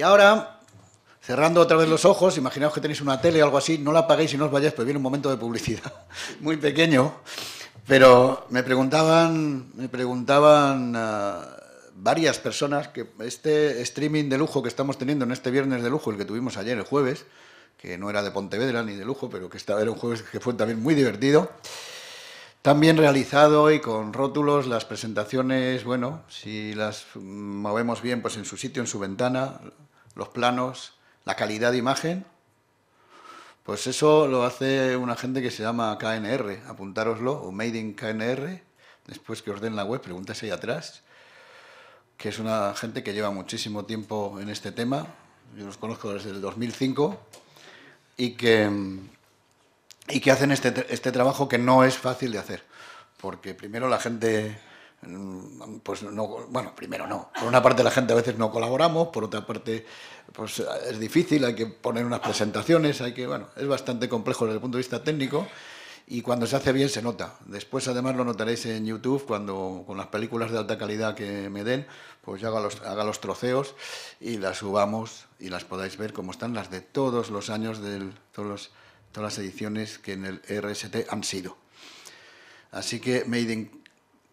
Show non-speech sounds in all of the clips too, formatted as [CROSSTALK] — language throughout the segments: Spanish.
Y ahora, cerrando otra vez los ojos, imaginaos que tenéis una tele o algo así, no la apaguéis y no os vayáis, pues viene un momento de publicidad [LAUGHS] muy pequeño. Pero me preguntaban, me preguntaban ah, varias personas que este streaming de lujo que estamos teniendo en este viernes de lujo, el que tuvimos ayer, el jueves, que no era de Pontevedra ni de lujo, pero que era un jueves que fue también muy divertido. También realizado y con rótulos, las presentaciones, bueno, si las movemos bien, pues en su sitio, en su ventana, los planos, la calidad de imagen, pues eso lo hace una gente que se llama KNR, apuntároslo, o Made in KNR, después que os den la web, pregúntese ahí atrás, que es una gente que lleva muchísimo tiempo en este tema, yo los conozco desde el 2005, y que, y hacen este, este trabajo que no es fácil de hacer, porque primero la gente Mm, pues no, bueno, primero no. Por una parte la gente a veces no colaboramos, por otra parte pues es difícil, hay que poner unas presentaciones, hay que, bueno, es bastante complejo desde el punto de vista técnico y cuando se hace bien se nota. Después además lo notaréis en YouTube cuando con las películas de alta calidad que me den, pues yo haga los, haga los troceos y las subamos y las podáis ver como están las de todos los años, de todas las ediciones que en el RST han sido. Así que Made in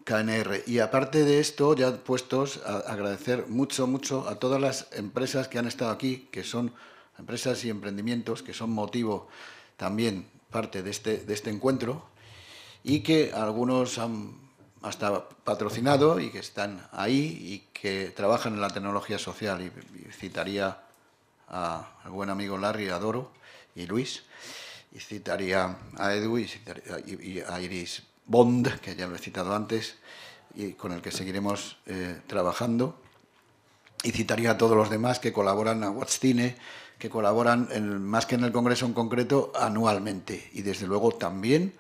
KNR. Y aparte de esto, ya puestos, a agradecer mucho, mucho a todas las empresas que han estado aquí, que son empresas y emprendimientos, que son motivo también parte de este, de este encuentro, y que algunos han hasta patrocinado y que están ahí y que trabajan en la tecnología social. Y, citaría al buen amigo Larry Adoro y Luis, y citaría a Edu y a Iris Bond, que ya lo he citado antes, y con el que seguiremos eh, trabajando. Y citaría a todos los demás que colaboran a What's Cine, que colaboran más que en el Congreso en concreto anualmente. Y desde luego también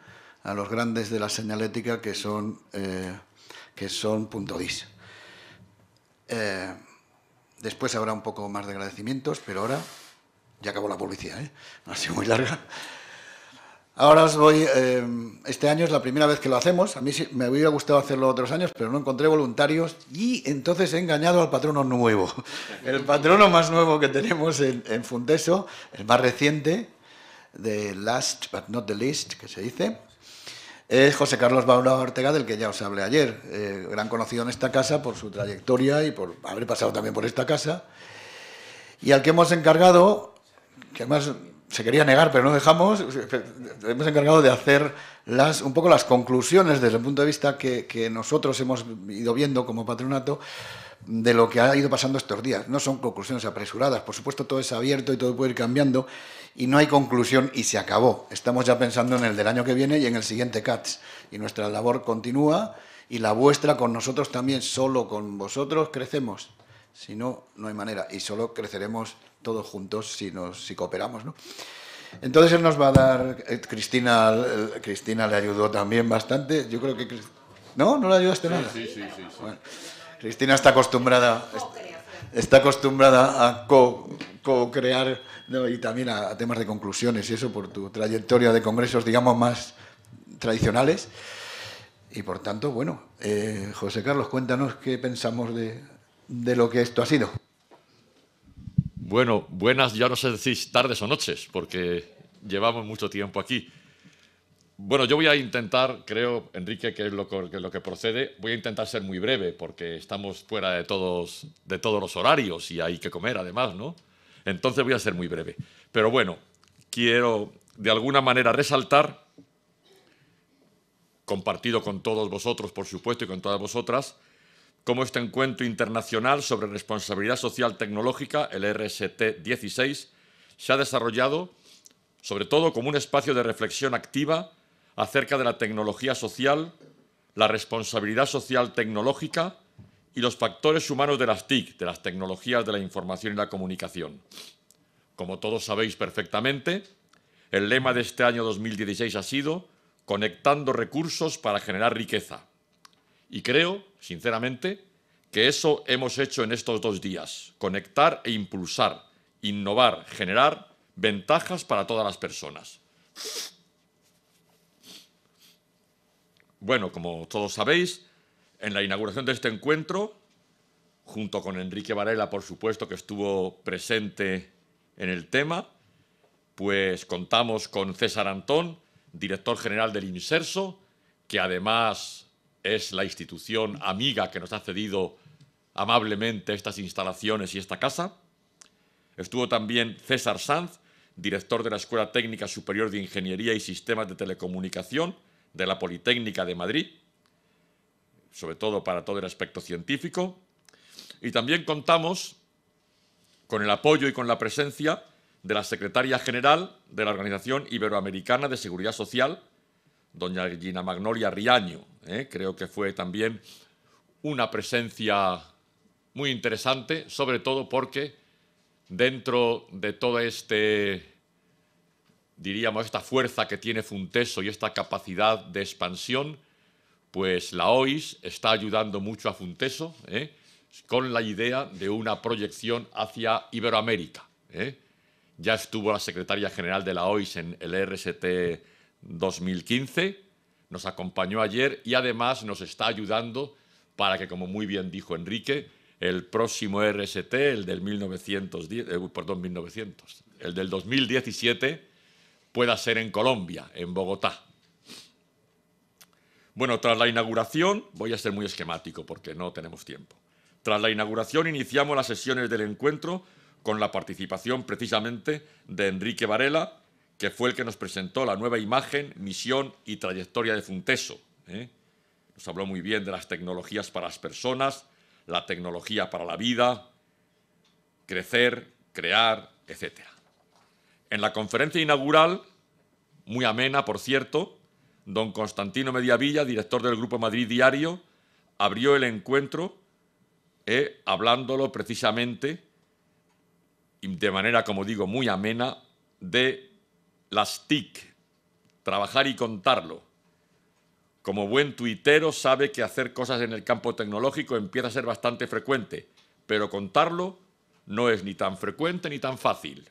a los grandes de la señalética que son, eh, que son punto .dis. Eh, después habrá un poco más de agradecimientos, pero ahora ya acabó la publicidad, no ha sido muy larga. Ahora os voy, eh, este año es la primera vez que lo hacemos, a mí me hubiera gustado hacerlo otros años, pero no encontré voluntarios y entonces he engañado al patrono nuevo. [LAUGHS] El patrono más nuevo que tenemos en, Fundeso, el más reciente, de Last but not the Least, que se dice, es José Carlos Baura Ortega, del que ya os hablé ayer, eh, gran conocido en esta casa por su trayectoria y por haber pasado también por esta casa, y al que hemos encargado, que además se quería negar, pero no dejamos, hemos encargado de hacer un poco las conclusiones desde el punto de vista que, que, nosotros hemos ido viendo como patronato de lo que ha ido pasando estos días. No son conclusiones apresuradas, por supuesto todo es abierto y todo puede ir cambiando y no hay conclusión y se acabó. Estamos ya pensando en el del año que viene y en el siguiente CATS y nuestra labor continúa y la vuestra con nosotros también, solo con vosotros crecemos. Si no, no hay manera y solo creceremos todos juntos si, nos, si cooperamos, ¿no? Entonces él nos va a dar, eh, Cristina, Cristina le ayudó también bastante, yo creo que... ¿No? ¿No le ayudaste nada? Sí, sí, sí. Cristina está acostumbrada, está acostumbrada a co-crear co crear y también a, temas de conclusiones y eso por tu trayectoria de congresos, digamos, más tradicionales. Y por tanto, bueno, eh, José Carlos, cuéntanos qué pensamos de, de lo que esto ha sido. Bueno, buenas, ya no sé decís tardes o noches, porque llevamos mucho tiempo aquí. Bueno, yo voy a intentar, creo, Enrique, que es lo que, lo que procede, voy a intentar ser muy breve, porque estamos fuera de todos, de todos los horarios y hay que comer además, ¿no? Entonces voy a ser muy breve. Pero bueno, quiero de alguna manera resaltar, compartido con todos vosotros, por supuesto, y con todas vosotras, cómo este encuentro internacional sobre responsabilidad social tecnológica, el RST 16, se ha desarrollado sobre todo como un espacio de reflexión activa acerca de la tecnología social, la responsabilidad social tecnológica y los factores humanos de las TIC, de las tecnologías de la información y la comunicación. Como todos sabéis perfectamente, el lema de este año 2016 ha sido Conectando recursos para generar riqueza. Y creo, sinceramente, que eso hemos hecho en estos dos días, conectar e impulsar, innovar, generar ventajas para todas las personas. Bueno, como todos sabéis, en la inauguración de este encuentro, junto con Enrique Varela, por supuesto, que estuvo presente en el tema, pues contamos con César Antón, director general del Inserso, que además es la institución amiga que nos ha cedido amablemente estas instalaciones y esta casa. Estuvo también César Sanz, director de la Escuela Técnica Superior de Ingeniería y Sistemas de Telecomunicación de la Politécnica de Madrid, sobre todo para todo el aspecto científico. Y también contamos con el apoyo y con la presencia de la Secretaria General de la Organización Iberoamericana de Seguridad Social, doña Gina Magnolia Riaño. ¿eh? Creo que fue también una presencia muy interesante, sobre todo porque dentro de todo este, diríamos, esta fuerza que tiene Funteso y esta capacidad de expansión, pues la OIS está ayudando mucho a Funteso ¿eh? con la idea de una proyección hacia Iberoamérica. ¿eh? Ya estuvo la secretaria general de la OIS en el RST 2015, nos acompañó ayer y además nos está ayudando para que, como muy bien dijo Enrique, el próximo RST, el del 1910, eh, perdón, 1900, el del 2017, pueda ser en Colombia, en Bogotá. Bueno, tras la inauguración, voy a ser muy esquemático porque no tenemos tiempo. Tras la inauguración iniciamos las sesiones del encuentro con la participación precisamente de Enrique Varela, que fue el que nos presentó la nueva imagen, misión y trayectoria de Funteso. ¿eh? Nos habló muy bien de las tecnologías para las personas, la tecnología para la vida, crecer, crear, etc. En la conferencia inaugural, muy amena, por cierto, don Constantino Mediavilla, director del Grupo Madrid Diario, abrió el encuentro ¿eh? hablándolo precisamente, de manera, como digo, muy amena, de las TIC, trabajar y contarlo. Como buen tuitero sabe que hacer cosas en el campo tecnológico empieza a ser bastante frecuente, pero contarlo no es ni tan frecuente ni tan fácil.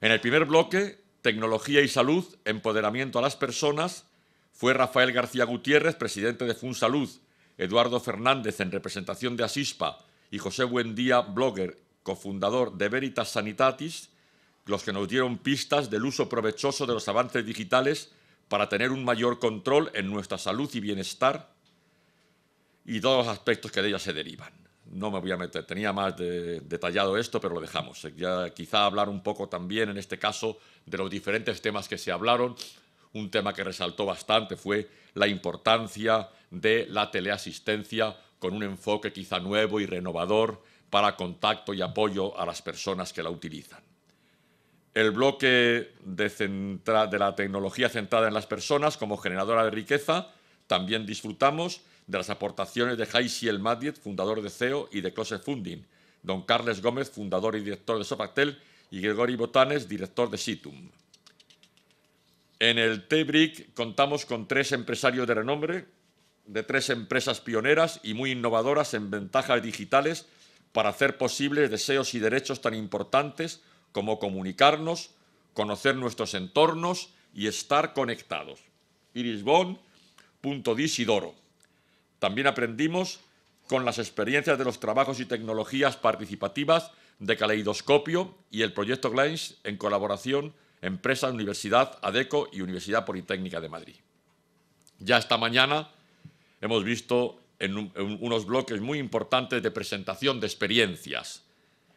En el primer bloque, Tecnología y Salud, Empoderamiento a las Personas, fue Rafael García Gutiérrez, presidente de Funsalud, Eduardo Fernández en representación de Asispa y José Buendía, blogger, cofundador de Veritas Sanitatis, los que nos dieron pistas del uso provechoso de los avances digitales para tener un mayor control en nuestra salud y bienestar y todos los aspectos que de ella se derivan. No me voy a meter, tenía más detallado esto, pero lo dejamos. Ya quizá hablar un poco también, en este caso, de los diferentes temas que se hablaron. Un tema que resaltó bastante fue la importancia de la teleasistencia con un enfoque quizá nuevo y renovador para contacto y apoyo a las personas que la utilizan el bloque de, la tecnología centrada en las personas como generadora de riqueza. También disfrutamos de las aportaciones de Jaisi El Madiet, fundador de CEO y de Close Funding, don Carles Gómez, fundador y director de Sopactel. y Gregory Botanes, director de Situm. En el T-Brick contamos con tres empresarios de renombre, de tres empresas pioneras y muy innovadoras en ventajas digitales para hacer posibles deseos y derechos tan importantes como comunicarnos, conocer nuestros entornos y estar conectados. Iris También aprendimos con las experiencias de los trabajos y tecnologías participativas de Caleidoscopio y el proyecto Glens en colaboración Empresa Universidad ADECO y Universidad Politécnica de Madrid. Ya esta mañana hemos visto en unos bloques muy importantes de presentación de experiencias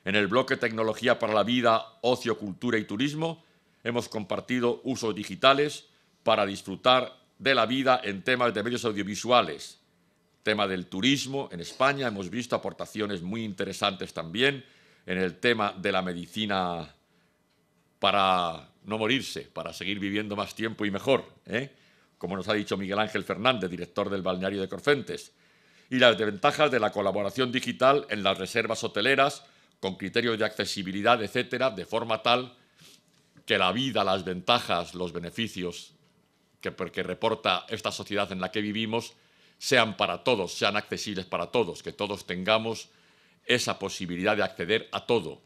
en el bloque Tecnología para la Vida, Ocio, Cultura y Turismo hemos compartido usos digitales para disfrutar de la vida en temas de medios audiovisuales. Tema del turismo en España, hemos visto aportaciones muy interesantes también en el tema de la medicina para no morirse, para seguir viviendo más tiempo y mejor, ¿eh? como nos ha dicho Miguel Ángel Fernández, director del balneario de Corfentes, y las desventajas de la colaboración digital en las reservas hoteleras, con criterios de accesibilidad, etcétera, de forma tal que la vida, las ventajas, los beneficios que, reporta esta sociedad en la que vivimos sean para todos, sean accesibles para todos, que todos tengamos esa posibilidad de acceder a todo,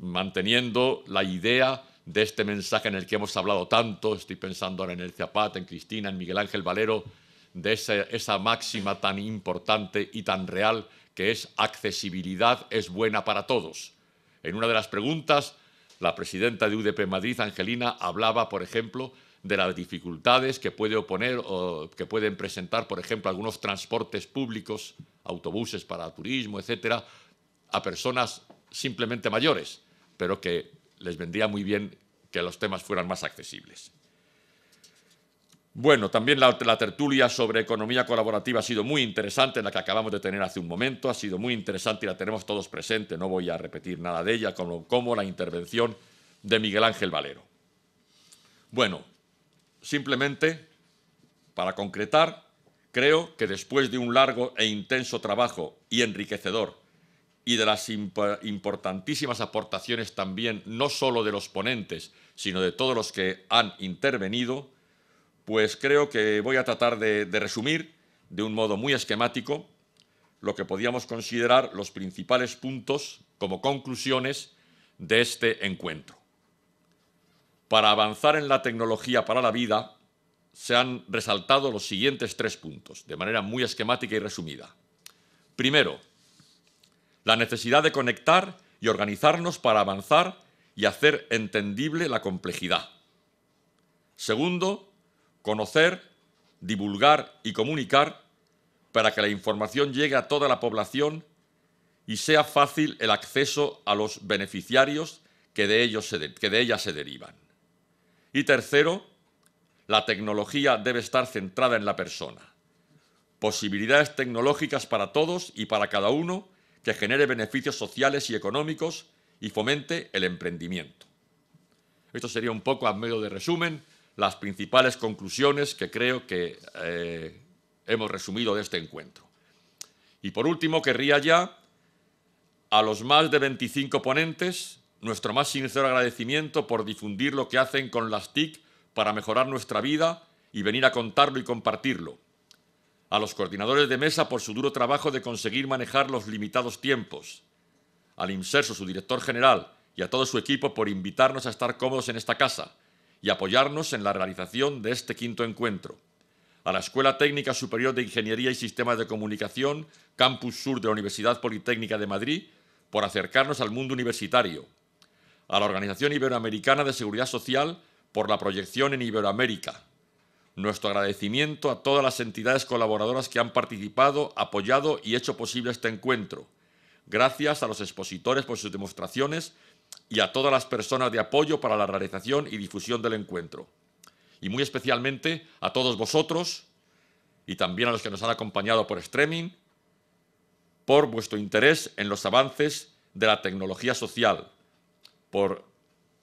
manteniendo la idea de este mensaje en el que hemos hablado tanto, estoy pensando en el Zapat, en Cristina, en Miguel Ángel Valero, de esa máxima tan importante y tan real que es accesibilidad es buena para todos. En una de las preguntas, la presidenta de UDP Madrid, Angelina, hablaba, por ejemplo, de las dificultades que, puede o que pueden presentar, por ejemplo, algunos transportes públicos, autobuses para turismo, etcétera, a personas simplemente mayores, pero que les vendría muy bien que los temas fueran más accesibles. Bueno, también la, tertulia sobre economía colaborativa ha sido muy interesante, la que acabamos de tener hace un momento, ha sido muy interesante y la tenemos todos presentes, no voy a repetir nada de ella, como, como la intervención de Miguel Ángel Valero. Bueno, simplemente, para concretar, creo que después de un largo e intenso trabajo y enriquecedor y de las importantísimas aportaciones también, no solo de los ponentes, sino de todos los que han intervenido, pues creo que voy a tratar de, resumir de un modo muy esquemático lo que podíamos considerar los principales puntos como conclusiones de este encuentro. Para avanzar en la tecnología para la vida, se han resaltado los siguientes tres puntos, de manera muy esquemática y resumida. Primero, la necesidad de conectar y organizarnos para avanzar y hacer entendible la complejidad. Segundo, conocer, divulgar y comunicar para que la información llegue a toda la población y sea fácil el acceso a los beneficiarios que de, ellos que de ella se derivan. Y tercero, la tecnología debe estar centrada en la persona. Posibilidades tecnológicas para todos y para cada uno que genere beneficios sociales y económicos y fomente el emprendimiento. Esto sería un poco a medio de resumen las principales conclusiones que creo que eh, hemos resumido de este encuentro. Y por último, querría ya a los más de 25 ponentes nuestro más sincero agradecimiento por difundir lo que hacen con las TIC para mejorar nuestra vida y venir a contarlo y compartirlo. A los coordinadores de mesa por su duro trabajo de conseguir manejar los limitados tiempos. Al IMSERSO, su director general, y a todo su equipo por invitarnos a estar cómodos en esta casa, y apoyarnos en la realización de este quinto encuentro. A la Escuela Técnica Superior de Ingeniería y Sistemas de Comunicación, Campus Sur de la Universidad Politécnica de Madrid, por acercarnos al mundo universitario. A la Organización Iberoamericana de Seguridad Social por la proyección en Iberoamérica. Nuestro agradecimiento a todas las entidades colaboradoras que han participado, apoyado y hecho posible este encuentro. Gracias a los expositores por sus demostraciones y a todas las personas de apoyo para la realización y difusión del encuentro. Y muy especialmente a todos vosotros y también a los que nos han acompañado por streaming, por vuestro interés en los avances de la tecnología social, por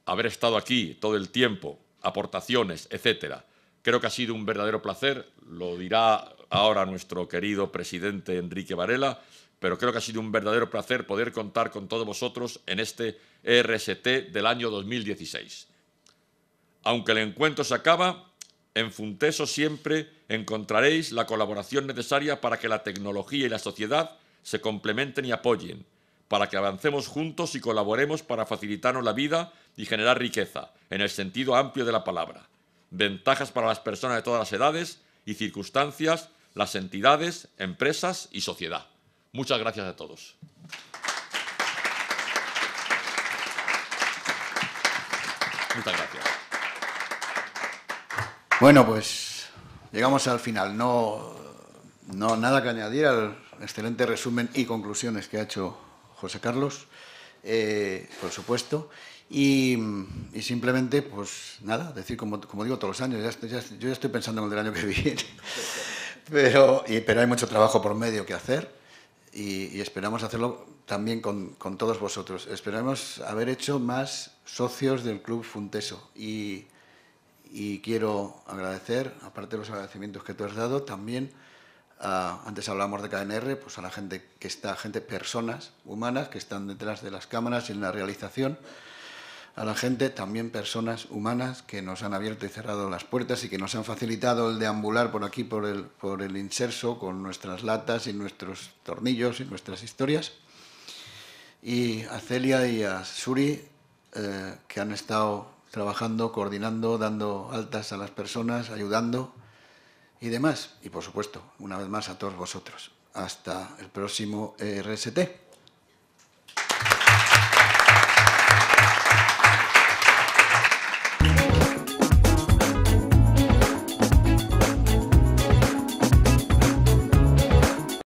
haber estado aquí todo el tiempo, aportaciones, etcétera. Creo que ha sido un verdadero placer, lo dirá ahora nuestro querido presidente Enrique Varela, pero creo que ha sido un verdadero placer poder contar con todos vosotros en este ERST del año 2016. Aunque el encuentro se acaba, en Funteso siempre encontraréis la colaboración necesaria para que la tecnología y la sociedad se complementen y apoyen, para que avancemos juntos y colaboremos para facilitarnos la vida y generar riqueza, en el sentido amplio de la palabra. Ventajas para las personas de todas las edades y circunstancias, las entidades, empresas y sociedad. Muchas gracias a todos. Muchas gracias. Bueno, pues llegamos al final. No, no nada que añadir al excelente resumen y conclusiones que ha hecho José Carlos, eh, por supuesto. Y, simplemente, pues nada, decir como, digo todos los años, ya yo ya estoy pensando en el año que viene. [LAUGHS] Pero, pero hay mucho trabajo por medio que hacer y, esperamos hacerlo también con, todos vosotros. Esperamos haber hecho más socios del Club Funteso y, quiero agradecer, aparte de los agradecimientos que tú has dado, también, a, ah, antes hablamos de KNR, pues a la gente que está, gente, personas humanas que están detrás de las cámaras y en la realización, a la gente, también personas humanas que nos han abierto y cerrado las puertas y que nos han facilitado el deambular por aquí, por el, por el inserso, con nuestras latas y nuestros tornillos y nuestras historias. Y a Celia y a Suri, eh, que han estado trabajando, coordinando, dando altas a las personas, ayudando y demás. Y por supuesto, una vez más a todos vosotros. Hasta el próximo RST.